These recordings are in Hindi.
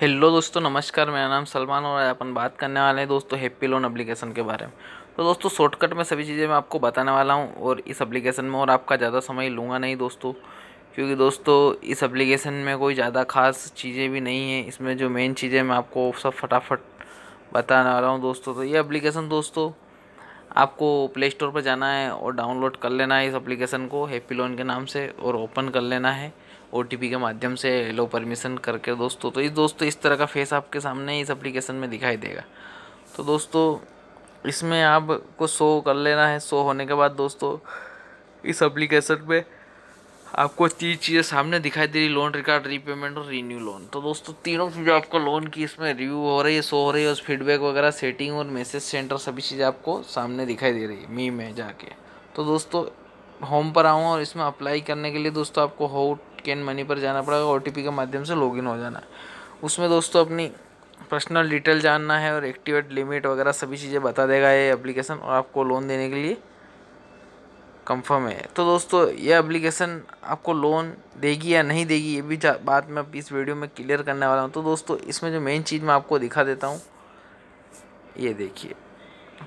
हेलो दोस्तों नमस्कार मेरा नाम सलमान और अपन बात करने वाले हैं दोस्तों हैप्पी लोन एप्लीकेशन के बारे में तो दोस्तों शॉर्टकट में सभी चीज़ें मैं आपको बताने वाला हूँ और इस एप्लीकेशन में और आपका ज़्यादा समय लूँगा नहीं दोस्तों क्योंकि दोस्तों इस एप्लीकेशन में कोई ज़्यादा खास चीज़ें भी नहीं है इसमें जो मेन चीज़ें मैं आपको सब फटाफट बताने वाला हूँ दोस्तों तो ये अप्लीकेशन दोस्तों आपको प्ले स्टोर पर जाना है और डाउनलोड कर लेना है इस एप्लीकेशन को हैप्पी लोन के नाम से और ओपन कर लेना है ओ के माध्यम से लो परमिशन करके दोस्तों तो इस दोस्तों इस तरह का फेस आपके सामने इस एप्लीकेशन में दिखाई देगा तो दोस्तों इसमें आपको शो कर लेना है शो होने के बाद दोस्तों इस एप्लीकेशन पर आपको तीन चीज़ें सामने दिखाई दे रही लोन रिकॉर्ड रीपेमेंट और रीन्यू लोन तो दोस्तों तीनों चीज़ें आपको लोन की इसमें रिव्यू हो रही है शो हो रही है और फीडबैक वगैरह सेटिंग और मैसेज सेंटर सभी चीज़ें आपको सामने दिखाई दे रही है मी में जाके तो दोस्तों होम पर आऊँ और इसमें अप्लाई करने के लिए दोस्तों आपको हाउ कैन मनी पर जाना पड़ेगा ओ के माध्यम से लॉगिन हो जाना है उसमें दोस्तों अपनी पर्सनल डिटेल जानना है और एक्टिवेट लिमिट वगैरह सभी चीज़ें बता देगा ये एप्लीकेशन और आपको लोन देने के लिए कंफर्म है तो दोस्तों ये एप्लीकेशन आपको लोन देगी या नहीं देगी ये भी बात मैं इस वीडियो में क्लियर करने वाला हूँ तो दोस्तों इसमें जो मेन चीज़ मैं आपको दिखा देता हूँ ये देखिए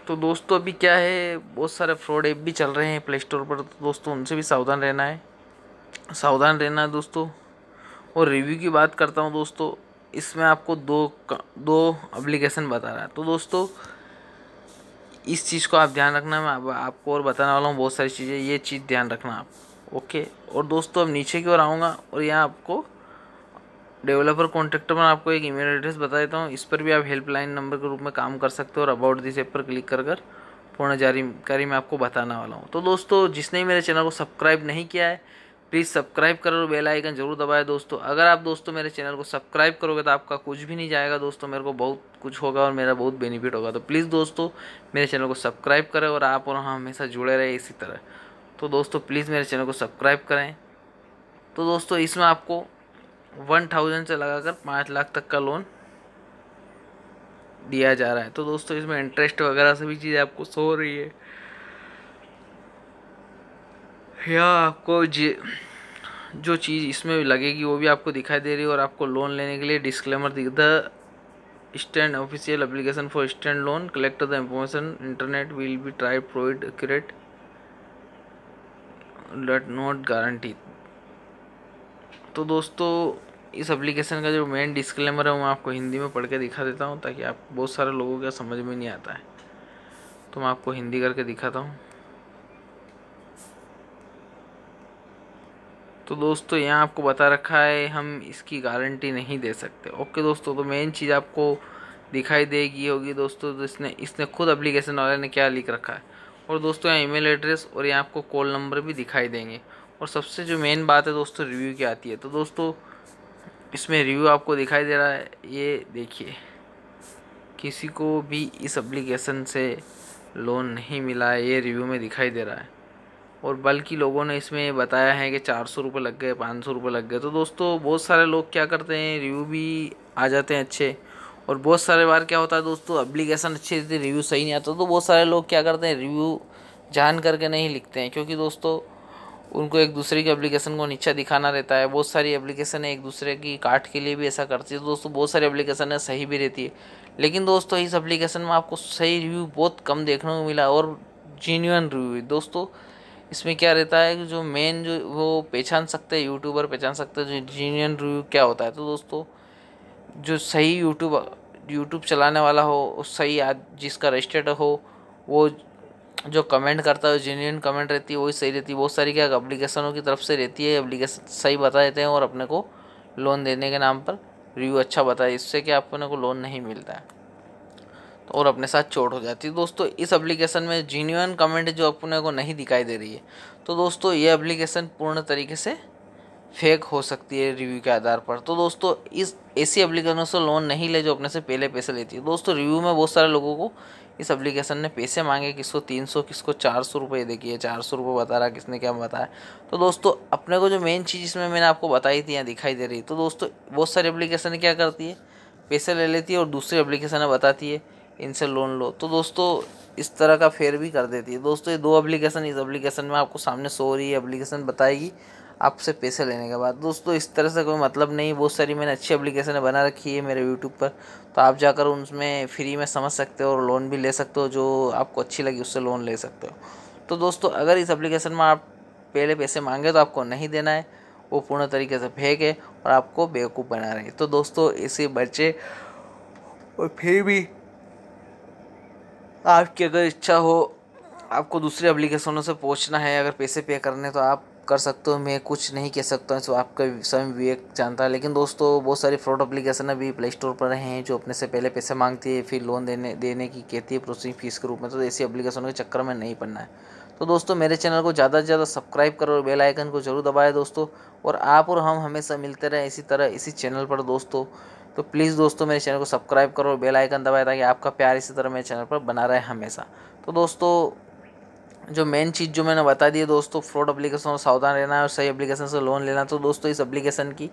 तो दोस्तों अभी क्या है बहुत सारे फ्रॉड ऐप भी चल रहे हैं प्ले स्टोर पर तो दोस्तों उनसे भी सावधान रहना है सावधान रहना दोस्तों और रिव्यू की बात करता हूँ दोस्तों इसमें आपको दो दो अप्लीकेशन बता रहा है तो दोस्तों इस चीज़ को आप ध्यान रखना मैं आपको और बताने वाला हूँ बहुत सारी चीज़ें ये चीज़ ध्यान रखना आप ओके और दोस्तों अब नीचे की ओर आऊँगा और यहाँ आपको डेवलपर कॉन्ट्रैक्टर में आपको एक ईमेल एड्रेस बता देता हूँ इस पर भी आप हेल्पलाइन नंबर के रूप में काम कर सकते हो और अबाउट दिस ऐप पर क्लिक कर कर पूर्ण जानकारी मैं आपको बताने वाला हूँ तो दोस्तों जिसने मेरे चैनल को सब्सक्राइब नहीं किया है प्लीज़ सब्सक्राइब करो और बेल आइकन जरूर दबाए दोस्तों अगर आप दोस्तों मेरे चैनल को सब्सक्राइब करोगे तो आपका कुछ भी नहीं जाएगा दोस्तों मेरे को बहुत कुछ होगा और मेरा बहुत बेनिफिट होगा तो प्लीज़ दोस्तों मेरे चैनल को सब्सक्राइब करें और आप और हम हमेशा जुड़े रहे इसी तरह तो दोस्तों प्लीज़ मेरे चैनल को सब्सक्राइब करें तो दोस्तों इसमें आपको वन थाउजेंड से लगाकर पाँच लाख तक का लोन दिया जा रहा है तो दोस्तों इसमें इंटरेस्ट वगैरह सभी चीज़ें आपको सो रही है या आपको जे जो चीज़ इसमें लगेगी वो भी आपको दिखाई दे रही है और आपको लोन लेने के लिए डिस्क्लेमर दिख the stand official application for stand loan collect the information internet will be try provide accurate but not guarantee तो दोस्तों इस एप्लीकेशन का जो मेन डिस्क्लेमर है वो मैं आपको हिंदी में पढ़ के दिखा देता हूँ ताकि आप बहुत सारे लोगों का समझ में नहीं आता है तो मैं आपको हिंदी करके दिखाता हूँ तो दोस्तों यहाँ आपको बता रखा है हम इसकी गारंटी नहीं दे सकते ओके दोस्तों तो मेन चीज़ आपको दिखाई देगी होगी दोस्तों तो इसने इसने खुद अप्लीकेशन वाले ने क्या लिख रखा है और दोस्तों यहाँ ईमेल एड्रेस और यहाँ आपको कॉल नंबर भी दिखाई देंगे और सबसे जो मेन बात है दोस्तों रिव्यू की आती है तो दोस्तों इसमें रिव्यू आपको दिखाई दे रहा है ये देखिए किसी को भी इस अप्लीकेशन से लोन नहीं मिला है ये रिव्यू में दिखाई दे रहा है और बल्कि लोगों ने इसमें बताया है कि चार सौ रुपये लग गए पाँच सौ रुपये लग गए तो दोस्तों बहुत सारे लोग क्या करते हैं रिव्यू भी आ जाते हैं अच्छे और बहुत सारे बार क्या होता है दोस्तों अप्लीकेशन अच्छी देती है रिव्यू सही नहीं आता तो बहुत सारे लोग क्या करते हैं रिव्यू जान करके नहीं लिखते हैं क्योंकि दोस्तों उनको एक दूसरे की एप्लीकेशन को नीचा दिखाना रहता है बहुत सारी एप्लीकेशन है एक दूसरे की काट के लिए भी ऐसा करती है तो दोस्तों बहुत सारी एप्लीकेशन है सही भी रहती है लेकिन दोस्तों इस एप्लीकेशन में आपको सही रिव्यू बहुत कम देखने को मिला और जीन्यून रिव्यू दोस्तों इसमें क्या रहता है कि जो मेन जो वो पहचान सकते हैं यूट्यूबर पहचान सकते हैं जो जीनियन रिव्यू क्या होता है तो दोस्तों जो सही यूट्यूब यूट्यूब चलाने वाला हो सही आद जिसका रजिस्टर्ड हो वो जो कमेंट करता है जेन्यून कमेंट रहती है वही सही रहती है बहुत सारी क्या अप्लीकेशनों की तरफ से रहती है अप्लीकेशन सही बता देते हैं और अपने को लोन देने के नाम पर रिव्यू अच्छा बताए इससे क्या अपने को लोन नहीं मिलता है और अपने साथ चोट हो जाती है दोस्तों इस एप्लीकेशन में जीन्यून कमेंट जो अपने को नहीं दिखाई दे रही है तो दोस्तों ये एप्लीकेशन पूर्ण तरीके से फेक हो सकती है रिव्यू के आधार पर तो दोस्तों इस ऐसी एप्लीकेशन से लोन नहीं ले जो अपने से पहले पैसे लेती है दोस्तों रिव्यू में बहुत सारे लोगों को इस एप्लीकेशन ने पैसे मांगे किसको तीन सौ किसको चार सौ रुपये देखिए चार सौ रुपये बता रहा किसने क्या बताया तो दोस्तों अपने को जो मेन चीज़ इसमें मैंने आपको बताई थी यहाँ दिखाई दे रही तो दोस्तों बहुत सारी एप्लीकेशन क्या करती है पैसे ले लेती है और दूसरी एप्लीकेशन बताती है इनसे लोन लो तो दोस्तों इस तरह का फेयर भी कर देती है दोस्तों ये दो एप्लीकेशन इस एप्लीकेशन में आपको सामने सो रही है एप्लीकेशन बताएगी आपसे पैसे लेने के बाद दोस्तों इस तरह से कोई मतलब नहीं बहुत सारी मैंने अच्छी एप्लीकेशन बना रखी है मेरे यूट्यूब पर तो आप जाकर उनमें फ्री में समझ सकते हो और लोन भी ले सकते हो जो आपको अच्छी लगी उससे लोन ले सकते हो तो दोस्तों अगर इस एप्लीकेशन में आप पहले पैसे मांगे तो आपको नहीं देना है वो पूर्ण तरीके से फेंक है और आपको बेवकूफ़ बना रहे तो दोस्तों इसे बचे और फिर भी आपकी अगर इच्छा हो आपको दूसरे अप्लीकेशनों से पहुँचना है अगर पैसे पे करने तो आप कर सकते हो मैं कुछ नहीं कह सकता हूँ तो आपका स्वयं विवेक जानता है लेकिन दोस्तों बहुत सारी फ्रॉड अप्लीकेशन अभी प्ले स्टोर पर हैं जो अपने से पहले पैसे मांगती है फिर लोन देने देने की कहती है प्रोसेसिंग फ़ीस के रूप में तो ऐसी एप्लीकेशनों के चक्कर में नहीं पड़ना है तो दोस्तों मेरे चैनल को ज़्यादा से ज़्यादा सब्सक्राइब करो और बेल आइकन को जरूर दबाएं दोस्तों और आप और हम हमेशा मिलते रहें इसी तरह इसी चैनल पर दोस्तों तो प्लीज़ दोस्तों मेरे चैनल को सब्सक्राइब करो बेल आइकन दबाए ताकि आपका प्यार इसी तरह मेरे चैनल पर बना रहे हमेशा तो दोस्तों जो मेन चीज़ जो मैंने बता दी है दोस्तों फ्रॉड अप्लीकेशन और सावधान रहना है और सही अप्लीकेशन से लोन लेना तो दोस्तों इस अप्लीकेशन की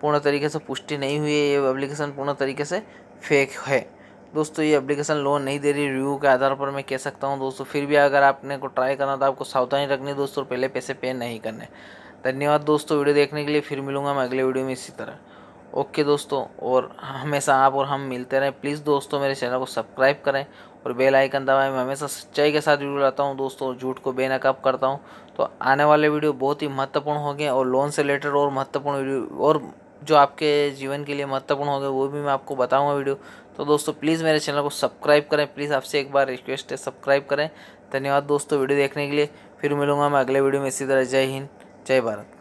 पूर्ण तरीके से पुष्टि नहीं हुई है ये अप्लीकेशन पूर्ण तरीके से फेक है दोस्तों ये अप्लीकेशन लोन नहीं दे रही रिव्यू के आधार पर मैं कह सकता हूँ दोस्तों फिर भी अगर आपने को ट्राई करना तो आपको सावधानी रखनी दोस्तों पहले पैसे पे नहीं करने धन्यवाद दोस्तों वीडियो देखने के लिए फिर मिलूंगा मैं अगले वीडियो में इसी तरह ओके दोस्तों और हमेशा आप और हम मिलते रहें प्लीज़ दोस्तों मेरे चैनल को सब्सक्राइब करें और बेल आइकन दबाएं मैं हमेशा सच्चाई के साथ वीडियो लाता हूँ दोस्तों और झूठ को बेनकाब करता हूँ तो आने वाले वीडियो बहुत ही महत्वपूर्ण होंगे और लोन से रिलेटेड और महत्वपूर्ण वीडियो और जो आपके जीवन के लिए महत्वपूर्ण होंगे वो भी मैं आपको बताऊँगा वीडियो तो दोस्तों प्लीज़ मेरे चैनल को सब्सक्राइब करें प्लीज़ आपसे एक बार रिक्वेस्ट है सब्सक्राइब करें धन्यवाद दोस्तों वीडियो देखने के लिए फिर मिलूँगा मैं अगले वीडियो में इसी तरह जय हिंद जय भारत